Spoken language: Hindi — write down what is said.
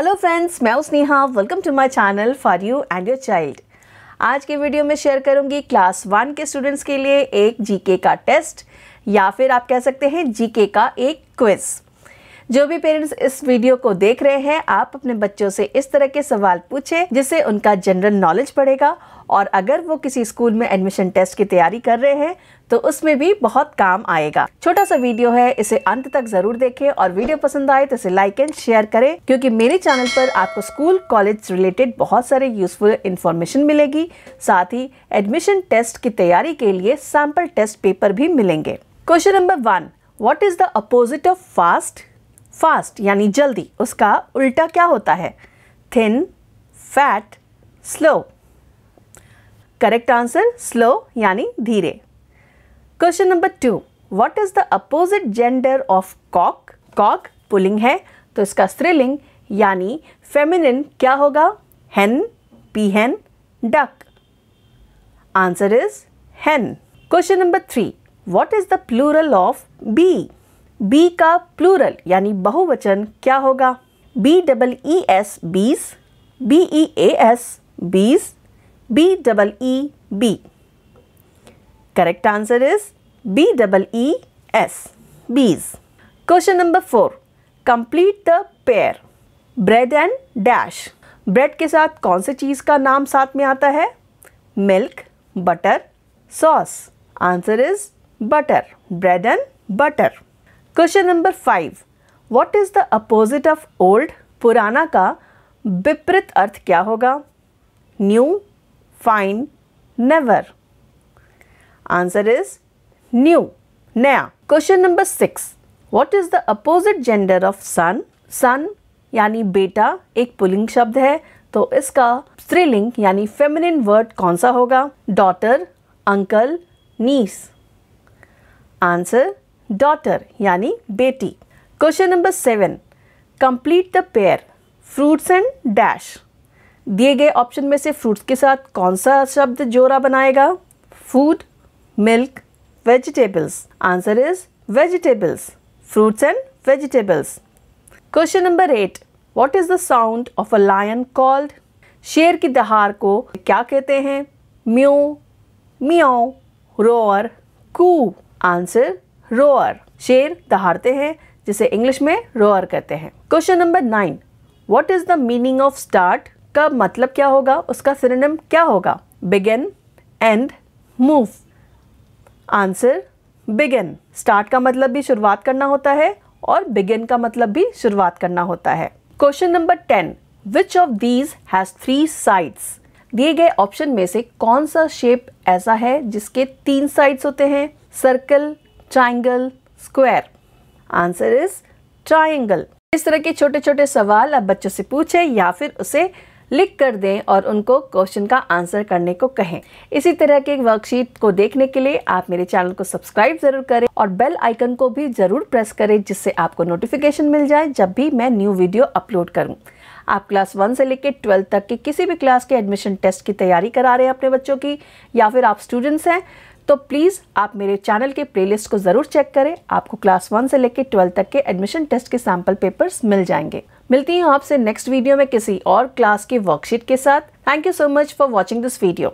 हेलो फ्रेंड्स मैं Sneha welcome to my channel for you and your child आज के वीडियो में शेयर करूंगी क्लास वन के स्टूडेंट्स के लिए एक जीके का टेस्ट या फिर आप कह सकते हैं जीके का एक क्विज़ जो भी पेरेंट्स इस वीडियो को देख रहे हैं आप अपने बच्चों से इस तरह के सवाल पूछें जिससे उनका जनरल नॉलेज बढ़ेगा और अगर वो किसी स्कूल में एडमिशन टेस्ट की तैयारी कर रहे हैं तो उसमें भी बहुत काम आएगा छोटा सा वीडियो है इसे अंत तक जरूर देखें और वीडियो पसंद आए तो इसे लाइक एंड शेयर करें क्योंकि मेरे चैनल पर आपको स्कूल कॉलेज रिलेटेड बहुत सारे यूजफुल इन्फॉर्मेशन मिलेगी साथ ही एडमिशन टेस्ट की तैयारी के लिए सैम्पल टेस्ट पेपर भी मिलेंगे question number one what is the opposite of fast fast यानी जल्दी उसका उल्टा क्या होता है thin fat slow correct answer slow यानी धीरे question number two what is the opposite gender of cock cock पुलिंग है तो इसका स्त्रीलिंग यानी फेमिनिन क्या होगा hen peahen duck answer is hen question number three what is the plural of bee bee का प्लूरल यानी बहुवचन क्या होगा B double E S bees B E A S bees B double E B correct answer is B double E S bees question number four complete the pair bread and dash bread के साथ कौन से चीज़ का नाम साथ में आता है milk butter sauce answer is butter bread and butter question number five what is the opposite of old पुराना का विपरीत अर्थ क्या होगा new fine never answer is new नया question number six what is the opposite gender of son son यानी बेटा एक पुलिंग शब्द है तो इसका स्त्रीलिंग यानी फेमिनिन वर्ड कौन सा होगा daughter uncle niece answer daughter यानी बेटी question number seven complete the pair fruits and dash दिए गए ऑप्शन में से फ्रूट्स के साथ कौन सा शब्द जोड़ा बनाएगा food milk vegetables answer is vegetables fruits and vegetables question number eight what is the sound of a lion called शेर की दहार को क्या कहते हैं mew meow roar coo answer roar शेर दहाड़ते हैं जिसे इंग्लिश में रोअर कहते हैं question number nine what is the meaning of start का मतलब क्या होगा उसका सिनेम क्या होगा begin and move answer begin start का मतलब भी शुरुआत करना होता है और बिगेन का मतलब भी शुरुआत करना होता है question number ten which of these has three sides दिए गए ऑप्शन में से कौन सा शेप ऐसा है जिसके तीन साइड्स होते हैं circle triangle square answer is triangle इस तरह के छोटे छोटे सवाल आप बच्चों से पूछें या फिर उसे लिख कर दें और उनको क्वेश्चन का आंसर करने को कहें इसी तरह के वर्कशीट को देखने के लिए आप मेरे चैनल को सब्सक्राइब जरूर करें और बेल आइकन को भी जरूर प्रेस करें जिससे आपको नोटिफिकेशन मिल जाए जब भी मैं न्यू वीडियो अपलोड करूँ आप क्लास वन से लेकर ट्वेल्थ तक के किसी भी क्लास के एडमिशन टेस्ट की तैयारी करा रहे हैं अपने बच्चों की या फिर आप स्टूडेंट्स हैं तो प्लीज़ आप मेरे चैनल के प्लेलिस्ट को ज़रूर चेक करें आपको क्लास वन से लेकर ट्वेल्थ तक के एडमिशन टेस्ट के सैम्पल पेपर्स मिल जाएंगे मिलती हूँ आपसे नेक्स्ट वीडियो में किसी और क्लास की वर्कशीट के साथ thank you so much for watching this video